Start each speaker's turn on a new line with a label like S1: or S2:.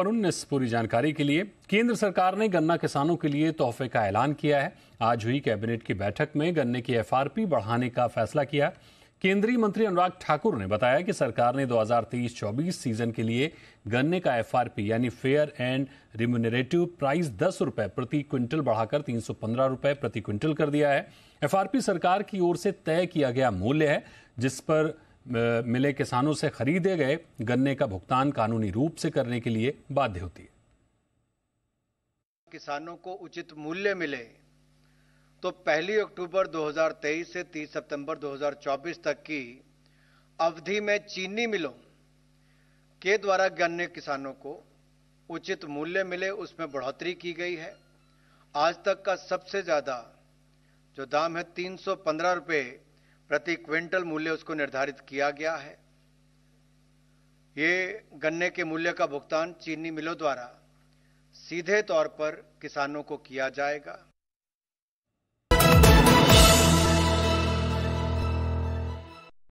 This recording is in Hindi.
S1: उन्नीस पूरी जानकारी के लिए केंद्र सरकार ने गन्ना किसानों के लिए तोहफे का ऐलान किया है आज हुई कैबिनेट की बैठक में गन्ने की एफआरपी बढ़ाने का फैसला किया केंद्रीय मंत्री अनुराग ठाकुर ने बताया कि सरकार ने 2023-24 सीजन के लिए गन्ने का एफआरपी यानी फेयर एंड रिम्यूनरेटिव प्राइस दस रुपए प्रति क्विंटल बढ़ाकर तीन सौ रुपए प्रति क्विंटल कर दिया है एफआरपी सरकार की ओर से तय किया गया मूल्य है जिस पर मिले किसानों से खरीदे गए गन्ने का भुगतान कानूनी रूप से करने के लिए बाध्य होती है
S2: किसानों को उचित मूल्य मिले तो पहली अक्टूबर 2023 से 30 सितंबर 2024 तक की अवधि में चीनी मिलों के द्वारा गन्ने किसानों को उचित मूल्य मिले उसमें बढ़ोतरी की गई है आज तक का सबसे ज़्यादा जो दाम है तीन सौ पंद्रह रुपये प्रति क्विंटल मूल्य उसको निर्धारित किया गया है ये गन्ने के मूल्य का भुगतान चीनी मिलों द्वारा सीधे तौर पर किसानों को किया जाएगा